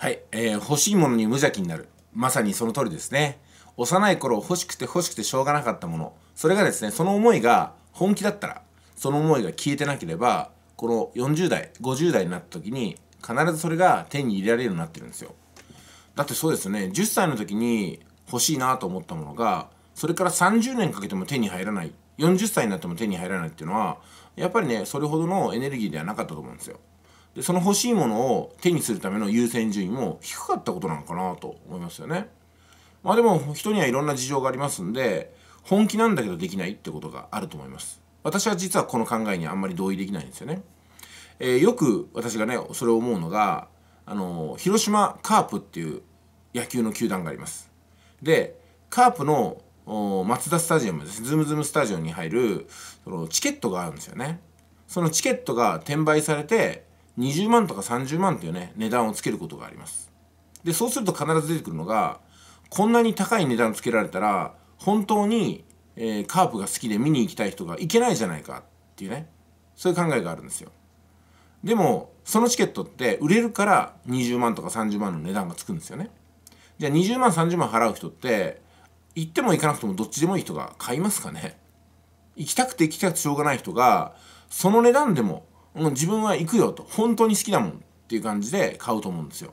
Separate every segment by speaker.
Speaker 1: はい、えー、欲しいものに無邪気になるまさにその通りですね幼い頃欲しくて欲しくてしょうがなかったものそれがですねその思いが本気だったらその思いが消えてなければこの40代50代になった時に必ずそれが手に入れられるようになってるんですよだってそうですね10歳の時に欲しいなと思ったものがそれから30年かけても手に入らない40歳になっても手に入らないっていうのはやっぱりねそれほどのエネルギーではなかったと思うんですよでその欲しいものを手にするための優先順位も低かったことなのかなと思いますよね。まあでも人にはいろんな事情がありますんで本気なんだけどできないってことがあると思います。私は実はこの考えにあんまり同意できないんですよね。えー、よく私がねそれを思うのがあの広島カープっていう野球の球団があります。でカープのマツダスタジアムですズームズームスタジオに入るそのチケットがあるんですよね。そのチケットが転売されて20万とか30万っていうね、値段をつけることがあります。で、そうすると必ず出てくるのが、こんなに高い値段つけられたら、本当に、えー、カープが好きで見に行きたい人が行けないじゃないかっていうね、そういう考えがあるんですよ。でも、そのチケットって売れるから20万とか30万の値段がつくんですよね。じゃあ20万30万払う人って、行っても行かなくてもどっちでもいい人が買いますかね行きたくて行きたくてしょうがない人が、その値段でももう自分は行くよと本当に好きだもんっていう感じで買うと思うんですよ、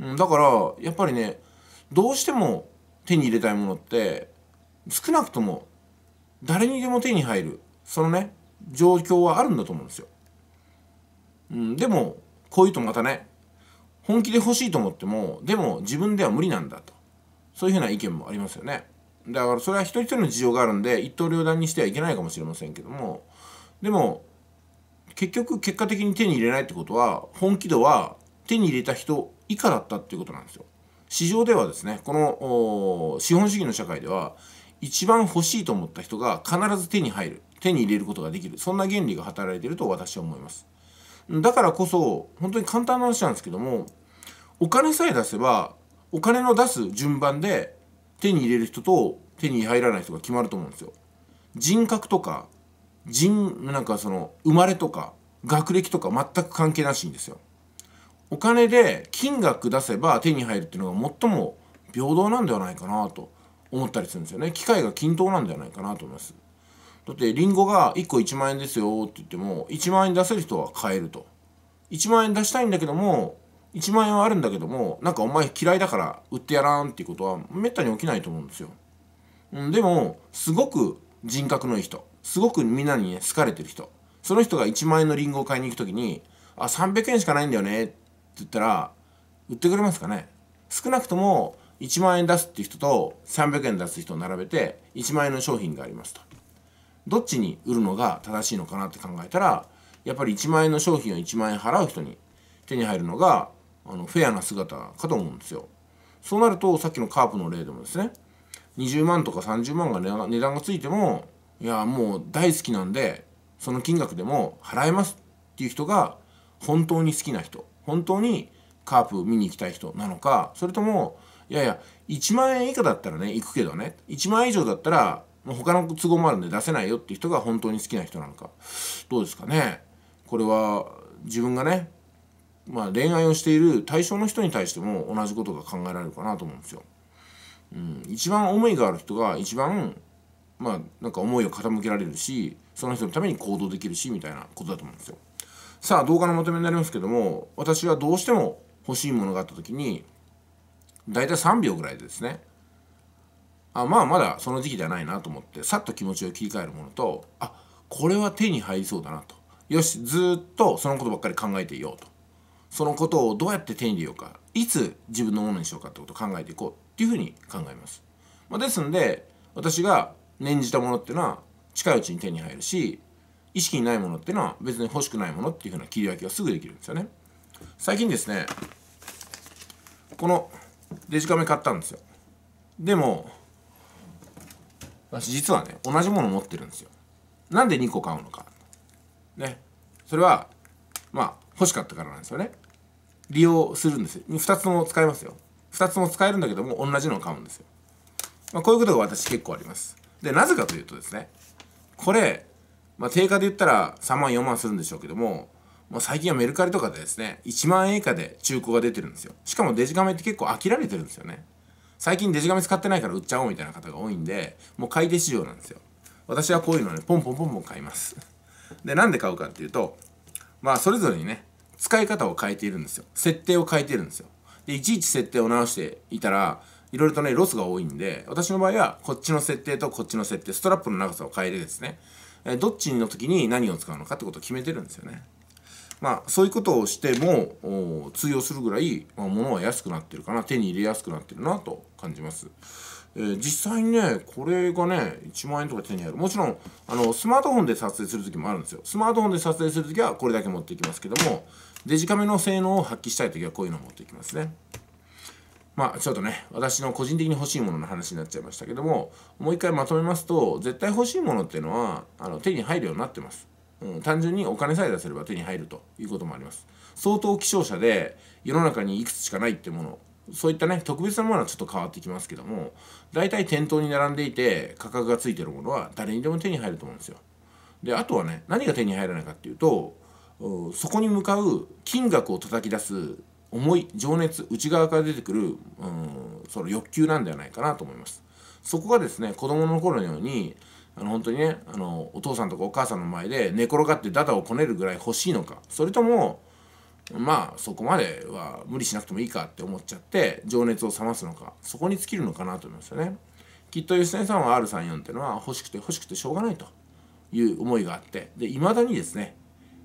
Speaker 1: うん、だからやっぱりねどうしても手に入れたいものって少なくとも誰にでも手に入るそのね状況はあるんだと思うんですよ、うん、でもこういうとまたね本気で欲しいと思ってもでも自分では無理なんだとそういうふうな意見もありますよねだからそれは一人一人の事情があるんで一刀両断にしてはいけないかもしれませんけどもでも結局結果的に手に入れないってことは本気度は手に入れた人以下だったっていうことなんですよ。市場ではですねこの資本主義の社会では一番欲しいと思った人が必ず手に入る手に入れることができるそんな原理が働いてると私は思いますだからこそ本当に簡単な話なんですけどもお金さえ出せばお金の出す順番で手に入れる人と手に入らない人が決まると思うんですよ人格とか人なんかその生まれとか学歴とか全く関係なしんですよ。お金で金額出せば手に入るっていうのが最も平等なんではないかなと思ったりするんですよね。機械が均等なんではないかなと思います。だってリンゴが1個1万円ですよって言っても1万円出せる人は買えると。1万円出したいんだけども1万円はあるんだけどもなんかお前嫌いだから売ってやらんっていうことはめったに起きないと思うんですよ。でもすごく人格のいい人すごくみんなにね、好かれてる人。その人が1万円のリンゴを買いに行く時に、あ、300円しかないんだよねって言ったら、売ってくれますかね少なくとも1万円出すっていう人と300円出す人を並べて1万円の商品がありますと。どっちに売るのが正しいのかなって考えたら、やっぱり1万円の商品を1万円払う人に手に入るのがあのフェアな姿かと思うんですよ。そうなるとさっきのカープの例でもですね20万とか30万が値段がついてもいやもう大好きなんでその金額でも払えますっていう人が本当に好きな人本当にカープ見に行きたい人なのかそれともいやいや1万円以下だったらね行くけどね1万円以上だったら他の都合もあるんで出せないよっていう人が本当に好きな人なのかどうですかねこれは自分がね、まあ、恋愛をしている対象の人に対しても同じことが考えられるかなと思うんですよ。うん、一番思いがある人が一番まあ、なんか思いを傾けられるしその人のために行動できるしみたいなことだと思うんですよさあ動画のまとめになりますけども私はどうしても欲しいものがあった時に大体3秒ぐらいでですねあまあまだその時期ではないなと思ってさっと気持ちを切り替えるものとあこれは手に入りそうだなとよしずっとそのことばっかり考えていようとそのことをどうやって手に入れようかいつ自分のものにしようかってことを考えていこうっていうふうに考えます、まあ、ですので私が念じたものっていうのは近いうちに手に入るし意識にないものっていうのは別に欲しくないものっていうふうな切り分けがすぐできるんですよね最近ですねこのデジカメ買ったんですよでも私実はね同じもの持ってるんですよなんで2個買うのかねそれはまあ欲しかったからなんですよね利用するんですよ2つも使えますよ2つも使えるんだけども同じのを買うんですよ、まあ、こういうことが私結構ありますでなぜかというとですねこれ、まあ、定価で言ったら3万4万するんでしょうけどもまあ、最近はメルカリとかでですね1万円以下で中古が出てるんですよしかもデジカメって結構飽きられてるんですよね最近デジカメ使ってないから売っちゃおうみたいな方が多いんでもう買い手市場なんですよ私はこういうのねポンポンポンポン買いますでなんで買うかっていうとまあそれぞれにね使い方を変えているんですよ設定を変えているんですよでいちいち設定を直していたらいろいろとね、ロスが多いんで、私の場合は、こっちの設定とこっちの設定、ストラップの長さを変えてですね、えどっちの時に何を使うのかってことを決めてるんですよね。まあ、そういうことをしても通用するぐらい、まあ、物は安くなってるかな手に入れやすくなってるなと感じます、えー、実際にねこれがね1万円とか手に入るもちろんあのスマートフォンで撮影する時もあるんですよスマートフォンで撮影する時はこれだけ持っていきますけどもデジカメの性能を発揮したい時はこういうのを持っていきますねまあちょっとね私の個人的に欲しいものの話になっちゃいましたけどももう一回まとめますと絶対欲しいものっていうのはあの手に入るようになってます、うん、単純にお金さえ出せれば手に入るということもあります相当希少者で世の中にいくつしかないってものそういったね特別なものはちょっと変わってきますけども大体店頭に並んでいて価格がついてるものは誰にでも手に入ると思うんですよであとはね何が手に入らないかっていうとそこに向かう金額を叩き出す思い情熱内側から出てくる、うん、その欲求なんではないかなと思いますそこがですね子供の頃のようにあの本当にねあのお父さんとかお母さんの前で寝転がってダダをこねるぐらい欲しいのかそれともまあそこまでは無理しなくてもいいかって思っちゃって情熱を冷ますのかそこに尽きるのかなと思いますよねきっと吉成さんは R34 っていうのは欲しくて欲しくてしょうがないという思いがあってでまだにですね、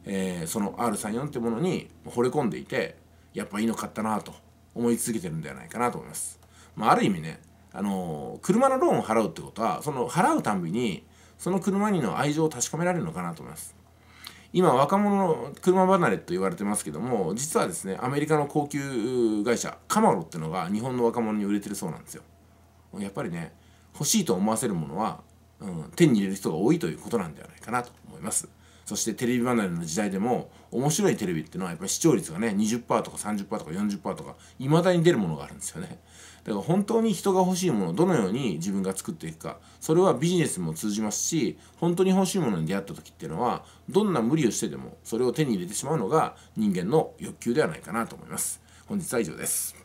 Speaker 1: えー、その R34 ってものに惚れ込んでいてやっぱいいの買ったなと思い続けてるんではないかなと思います。まあ、ある意味ね、あの車のローンを払うってことはその払うたんびにその車にの愛情を確かめられるのかなと思います。今若者の車離れと言われてますけども実はですねアメリカの高級会社カマロっていうのが日本の若者に売れてるそうなんですよ。やっぱりね欲しいと思わせるものは、うん、手に入れる人が多いということなんではないかなと思います。そしてテレビ離れの時代でも面白いテレビっていうのはやっぱり視聴率がね20%とか30%とか40%とかいまだに出るものがあるんですよねだから本当に人が欲しいものをどのように自分が作っていくかそれはビジネスも通じますし本当に欲しいものに出会った時っていうのはどんな無理をしてでもそれを手に入れてしまうのが人間の欲求ではないかなと思います本日は以上です